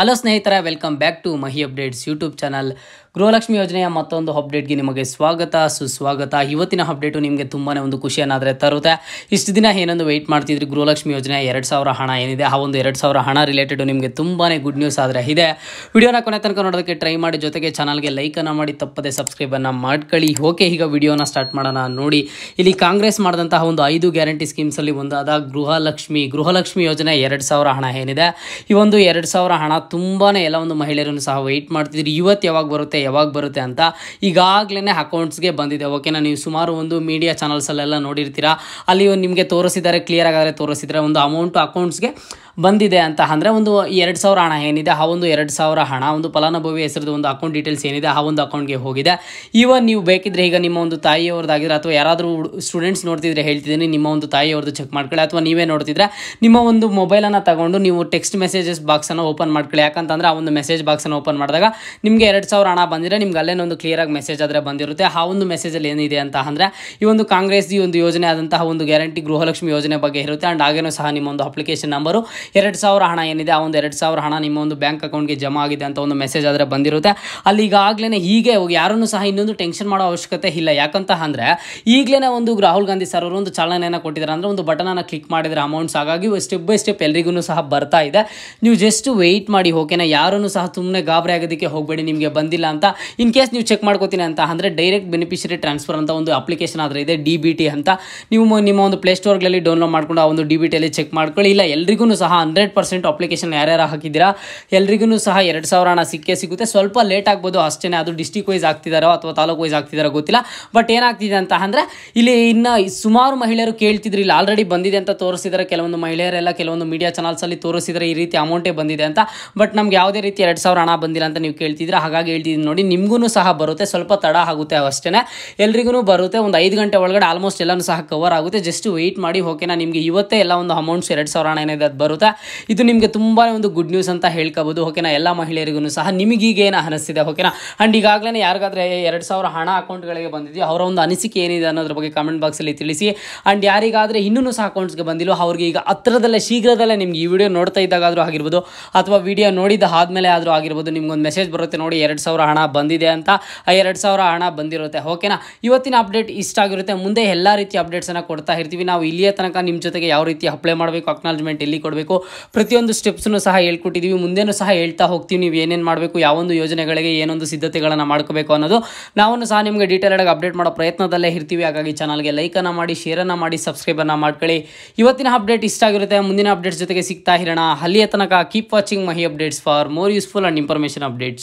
hello ಸ್ನೇಹಿತರ welcome back to Mahi updates YouTube channel Gruhalakshmi ಯೋಜನೆಯ ಮತ್ತೊಂದು ಅಪ್ಡೇಟ್ಗೆ ನಿಮಗೆ ಸ್ವಾಗತ ಸುಸ್ವಾಗತ ಇವತ್ತಿನ ಅಪ್ಡೇಟು ನಿಮಗೆ ತುಂಬಾ ಒಂದು ಖುಷಿಯನ್ನಾದರೆ ತರುತ್ತೆ ಇಷ್ಟು ದಿನ ಏನೊಂದು ವೆಯ್ಟ್ ಮಾಡ್ತಿದ್ರಿ ಗೃಹಲಕ್ಷ್ಮಿ ಯೋಜನೆ ಎರಡು ಸಾವಿರ ಹಣ ಏನಿದೆ ಆ ಒಂದು ಎರಡು ಸಾವಿರ ಹಣ ರಿಲೇಟೆಡ್ ನಿಮಗೆ ತುಂಬಾ ಗುಡ್ ನ್ಯೂಸ್ ಆದರೆ ಇದೆ ವಿಡಿಯೋನ ಕೊನೆ ತನಕ ನೋಡೋದಕ್ಕೆ ಟ್ರೈ ಮಾಡಿ ಜೊತೆಗೆ ಚಾನಲ್ಗೆ ಲೈಕನ್ನು ಮಾಡಿ ತಪ್ಪದೆ ಸಬ್ಸ್ಕ್ರೈಬನ್ನು ಮಾಡ್ಕೊಳ್ಳಿ ಓಕೆ ಈಗ ವಿಡಿಯೋನ ಸ್ಟಾರ್ಟ್ ಮಾಡೋಣ ನೋಡಿ ಇಲ್ಲಿ ಕಾಂಗ್ರೆಸ್ ಮಾಡಿದಂತಹ ಒಂದು ಐದು ಗ್ಯಾರಂಟಿ ಸ್ಕೀಮ್ಸಲ್ಲಿ ಒಂದಾದ ಗೃಹಲಕ್ಷ್ಮಿ ಗೃಹಲಕ್ಷ್ಮಿ ಯೋಜನೆ ಎರಡು ಸಾವಿರ ಹಣ ಏನಿದೆ ಈ ಒಂದು ಎರಡು ಸಾವಿರ ಹಣ ತುಂಬಾ ಎಲ್ಲ ಒಂದು ಮಹಿಳೆಯರನ್ನು ಸಹ ವೆಯ್ಟ್ ಮಾಡ್ತಿದ್ರು ಇವತ್ತು ಯಾವಾಗ ಬರುತ್ತೆ ಯಾವಾಗ ಬರುತ್ತೆ ಅಂತ ಈಗಾಗಲೇ ಅಕೌಂಟ್ಸ್ಗೆ ಬಂದಿದೆ ಓಕೆನಾ ನೀವು ಸುಮಾರು ಒಂದು ಮೀಡಿಯಾ ಚಾನಲ್ಸಲ್ಲೆಲ್ಲ ನೋಡಿರ್ತೀರಾ ಅಲ್ಲಿ ನಿಮಗೆ ತೋರಿಸಿದ್ದಾರೆ ಕ್ಲಿಯರ್ ಆಗಾದರೆ ತೋರಿಸಿದರೆ ಒಂದು ಅಮೌಂಟು ಅಕೌಂಟ್ಸ್ಗೆ ಬಂದಿದೆ ಅಂತ ಅಂದರೆ ಒಂದು ಎರಡು ಸಾವಿರ ಹಣ ಏನಿದೆ ಆ ಒಂದು ಎರಡು ಸಾವಿರ ಹಣ ಒಂದು ಫಲಾನುಭವಿ ಹೆಸರದ ಒಂದು ಅಕೌಂಟ್ ಡೀಟೇಲ್ಸ್ ಏನಿದೆ ಆ ಒಂದು ಅಕೌಂಟ್ಗೆ ಹೋಗಿದೆ ಈವನ್ ನೀವು ಬೇಕಿದ್ರೆ ಈಗ ನಿಮ್ಮ ಒಂದು ತಾಯಿಯವ್ರದ್ದಾಗಿದ್ರೆ ಅಥವಾ ಯಾರಾದರೂ ಸ್ಟೂಡೆಂಟ್ಸ್ ನೋಡ್ತಿದ್ರೆ ಹೇಳ್ತಿದ್ದೀನಿ ನಿಮ್ಮ ಒಂದು ತಾಯಿಯವ್ರದ್ದು ಚೆಕ್ ಮಾಡ್ಕೊಳ್ಳಿ ಅಥವಾ ನೀವೇ ನೋಡ್ತಿದ್ರೆ ನಿಮ್ಮ ಒಂದು ಮೊಬೈಲನ್ನು ತಗೊಂಡು ನೀವು ಟೆಕ್ಸ್ಟ್ ಮೆಸೇಜಸ್ ಬಾಕ್ಸನ್ನು ಓಪನ್ ಮಾಡ್ಕೊಳ್ಳಿ ಯಾಕಂತಂದರೆ ಆ ಒಂದು ಮೆಸೇಜ್ ಬಾಕ್ಸನ್ನು ಓಪನ್ ಮಾಡಿದಾಗ ನಿಮಗೆ ಎರಡು ಸಾವಿರ ಹಣ ಬಂದಿದ್ರೆ ನಿಮ್ಗೆ ಒಂದು ಕ್ಲಿಯರಾಗಿ ಮೆಸೇಜ್ ಆದರೆ ಬಂದಿರುತ್ತೆ ಆ ಒಂದು ಮೆಸೇಜಲ್ಲಿ ಏನಿದೆ ಅಂತ ಅಂದರೆ ಈ ಒಂದು ಕಾಂಗ್ರೆಸ್ ಈ ಒಂದು ಯೋಜನೆ ಆದಂತಹ ಒಂದು ಗ್ಯಾರಂಟಿ ಗೃಹಲಕ್ಷ್ಮಿ ಯೋಜನೆ ಬಗ್ಗೆ ಇರುತ್ತೆ ಆ್ಯಂಡ್ ಹಾಗೇನೂ ಸಹ ನಿಮ್ಮ ಒಂದು ಅಪ್ಲಿಕೇಶನ್ ನಂಬರು ಎರಡು ಸಾವಿರ ಹಣ ಏನಿದೆ ಆ ಒಂದು ಎರಡು ಸಾವಿರ ಹಣ ನಿಮ್ಮ ಒಂದು ಬ್ಯಾಂಕ್ ಅಕೌಂಟ್ಗೆ ಜಮಾ ಆಗಿದೆ ಅಂತ ಒಂದು ಮೆಸೇಜ್ ಆದರೆ ಬಂದಿರುತ್ತೆ ಅಲ್ಲಿ ಈಗಾಗಲೇ ಹೀಗೆ ಯಾರನ್ನು ಸಹ ಇನ್ನೊಂದು ಟೆನ್ಷನ್ ಮಾಡೋ ಅವಶ್ಯಕತೆ ಇಲ್ಲ ಯಾಕಂತ ಅಂದರೆ ಈಗಲೇ ಒಂದು ರಾಹುಲ್ ಗಾಂಧಿ ಸರ್ ಅವರು ಒಂದು ಚಾಲನೆಯನ್ನು ಕೊಟ್ಟಿದ್ದಾರೆ ಅಂದರೆ ಒಂದು ಬಟನನ್ನು ಕ್ಲಿಕ್ ಮಾಡಿದರೆ ಅಮೌಂಟ್ಸ್ ಹಾಗಾಗಿ ಸ್ಟೆಪ್ ಬೈ ಸ್ಟೆಪ್ ಎಲ್ರಿಗೂ ಸಹ ಬರ್ತಾ ಇದೆ ನೀವು ಜಸ್ಟ್ ವೆಯ್ಟ್ ಮಾಡಿ ಓಕೆನಾ ಯಾರನ್ನು ಸಹ ಸುಮ್ಮನೆ ಗಾಬರಿ ಆಗೋದಕ್ಕೆ ಹೋಗಬೇಡಿ ನಿಮಗೆ ಬಂದಿಲ್ಲ ಅಂತ ಇನ್ ಕೇಸ್ ನೀವು ಚೆಕ್ ಮಾಡ್ಕೋತೀನಿ ಅಂತ ಅಂದರೆ ಡೈರೆಕ್ಟ್ ಬೆನಿಫಿಷರಿ ಟ್ರಾನ್ಸ್ಫರ್ ಅಂತ ಒಂದು ಅಪ್ಲಿಕೇಶನ್ ಆದರೆ ಇದೆ ಡಿ ಬಿ ಟಿ ಅಂತ ನೀವು ನಿಮ್ಮ ಒಂದು ಪ್ಲೇಸ್ಟೋರ್ಗಳಲ್ಲಿ ಡೌನ್ಲೋಡ್ ಮಾಡ್ಕೊಂಡು ಆ ಒಂದು ಡಿ ಬಿ ಟಿಯಲ್ಲಿ ಚೆಕ್ ಮಾಡ್ಕೊಳ್ಳಿ ಇಲ್ಲ ಎಲ್ರಿಗೂ ಸಹ ಸಹ ಹಂಡ್ರೆಡ್ ಪರ್ಸೆಂಟ್ ಅಪ್ಲಿಕೇಶನ್ ಯಾರ್ಯಾರು ಹಾಕಿದ್ದೀರಾ ಎಲ್ರಿಗೂ ಸಹ ಎರಡು ಸಾವಿರ ಹಣ ಸಿಕ್ಕೇ ಸಿಗುತ್ತೆ ಸ್ವಲ್ಪ ಲೇಟ್ ಆಗ್ಬೋದು ಅಷ್ಟೇ ಅದು ಡಿಸ್ಟಿಕ್ ವೈಸ್ ಆಗ್ತಿದಾರೋ ಅಥವಾ ತಾಲೂಕು ವೈಸ್ ಆಗ್ತಿದಾರೋ ಗೊತ್ತಿಲ್ಲ ಬಟ್ ಏನಾಗ್ತಿದೆ ಅಂತ ಅಂದರೆ ಇಲ್ಲಿ ಇನ್ನು ಸುಮಾರು ಮಹಿಳೆಯರು ಕೇಳ್ತಿದ್ರು ಇಲ್ಲಿ ಆಲ್ರೆಡಿ ಬಂದಿದೆ ಅಂತ ತೋರಿಸಿದರೆ ಕೆಲವೊಂದು ಮಹಿಳೆಯರೆಲ್ಲ ಕೆಲವೊಂದು ಮೀಡಿಯಾ ಚಾನಲ್ಸಲ್ಲಿ ತೋರಿಸಿದರೆ ಈ ರೀತಿ ಅಮೌಂಟೇ ಬಂದಿದೆ ಅಂತ ಬಟ್ ನಮ್ಗೆ ಯಾವುದೇ ರೀತಿ ಎರಡು ಸಾವಿರ ಹಣ ಬಂದಿಲ್ಲ ಅಂತ ನೀವು ಕೇಳ್ತಿದ್ರೆ ಹಾಗಾಗಿ ಹೇಳ್ತಿದ್ದೀನಿ ನೋಡಿ ನಿಮಗೂ ಸಹ ಬರುತ್ತೆ ಸ್ವಲ್ಪ ತಡ ಆಗುತ್ತೆ ಅಷ್ಟೇ ಎಲ್ರಿಗೂ ಬರುತ್ತೆ ಒಂದು ಐದು ಗಂಟೆ ಒಳಗಡೆ ಆಲ್ಮೋಸ್ಟ್ ಎಲ್ಲನೂ ಸಹ ಕವರ್ ಆಗುತ್ತೆ ಜಸ್ಟ್ ವೆಯ್ಟ್ ಮಾಡಿ ಓಕೆನಾ ನಿಮಗೆ ಇವತ್ತೇ ಎಲ್ಲ ಒಂದು ಅಮೌಂಟ್ಸ್ ಎರಡು ಸಾವಿರ ಹಣ ಏನಿದೆ ಅದು ಬರುತ್ತೆ ಇದು ನಿಮಗೆ ತುಂಬಾ ಒಂದು ಗುಡ್ ನ್ಯೂಸ್ ಅಂತ ಹೇಳ್ಕೋಬೋದು ಓಕೆನಾ ಎಲ್ಲ ಮಹಿಳೆಯರಿಗೂ ಸಹ ನಿಮಗೀಗೇನು ಅನಿಸ್ತಿದೆ ಓಕೆನಾ ಆ್ಯಂಡ್ ಈಗಾಗಲೇ ಯಾರಿಗಾದ್ರೆ ಎರಡು ಸಾವಿರ ಹಣ ಅಕೌಂಟ್ಗಳಿಗೆ ಬಂದಿದೆಯೋ ಅವರ ಒಂದು ಅನಿಸಿಕೆ ಏನಿದೆ ಅನ್ನೋದ್ರ ಬಗ್ಗೆ ಕಮೆಂಟ್ ಬಾಕ್ಸಲ್ಲಿ ತಿಳಿಸಿ ಆ್ಯಂಡ್ ಯಾರಿಗಾದರೆ ಇನ್ನೂ ಸಹ ಅಕೌಂಟ್ಸ್ಗೆ ಬಂದಿಲ್ಲ ಅವ್ರಿಗೆ ಈಗ ಹತ್ರದಲ್ಲೇ ಶೀಘ್ರದಲ್ಲೇ ನಿಮ್ಗೆ ಈ ವಿಡಿಯೋ ನೋಡ್ತಾ ಇದ್ದಾಗಾದರೂ ಆಗಿರ್ಬೋದು ಅಥವಾ ವಿಡಿಯೋ ನೋಡಿದ ಆದಮೇಲೆ ಆದರೂ ಆಗಿರ್ಬೋದು ನಿಮ್ಗೊಂದು ಮೆಸೇಜ್ ಬರುತ್ತೆ ನೋಡಿ ಎರಡು ಸಾವಿರ ಹಣ ಬಂದಿದೆ ಅಂತ ಆ ಎರಡು ಸಾವಿರ ಹಣ ಬಂದಿರುತ್ತೆ ಓಕೆನಾ ಇವತ್ತಿನ ಅಪ್ಡೇಟ್ ಇಷ್ಟ ಆಗಿರುತ್ತೆ ಮುಂದೆ ಎಲ್ಲ ರೀತಿಯ ಅಪ್ಡೇಟ್ಸನ್ನು ಕೊಡ್ತಾ ಇರ್ತೀವಿ ನಾವು ಇಲ್ಲಿಯ ತನಕ ನಿಮ್ಮ ಜೊತೆಗೆ ಯಾವ ರೀತಿ ಅಪ್ಲೈ ಮಾಡಬೇಕು ಅಕ್ನಾಲಜ್ಮೆಂಟ್ ಎಲ್ಲಿ ಕೊಡಬೇಕು ಮಾಡಬೇಕು ಪ್ರತಿಯೊಂದು ಸ್ಟೆಪ್ಸ್ನು ಸಹ ಹೇಳ್ಕೊಟ್ಟಿದ್ದೀವಿ ಮುಂದೇನು ಸಹ ಹೇಳ್ತಾ ಹೋಗ್ತೀವಿ ನೀವು ಏನೇನು ಮಾಡಬೇಕು ಯಾವೊಂದು ಯೋಜನೆಗಳಿಗೆ ಏನೊಂದು ಸಿದ್ಧತೆಗಳನ್ನು ಮಾಡ್ಕೋಬೇಕು ಅನ್ನೋದು ನಾವನ್ನು ಸಹ ನಿಮಗೆ ಡೀಟೇಲ್ ಆಗಿ ಅಪ್ಡೇಟ್ ಮಾಡೋ ಪ್ರಯತ್ನದಲ್ಲೇ ಇರ್ತೀವಿ ಹಾಗಾಗಿ ಚಾನಲ್ಗೆ ಲೈಕನ್ನು ಮಾಡಿ ಶೇರನ್ನು ಮಾಡಿ ಸಬ್ಸ್ಕ್ರೈಬನ್ನು ಮಾಡ್ಕೊಳ್ಳಿ ಇವತ್ತಿನ ಅಪ್ಡೇಟ್ ಇಷ್ಟ ಆಗಿರುತ್ತೆ ಮುಂದಿನ ಅಪ್ಡೇಟ್ಸ್ ಜೊತೆಗೆ ಸಿಗ್ತಾ ಇರೋಣ ಅಲ್ಲಿಯ ತನಕ keep watching Mahi updates for more useful and information updates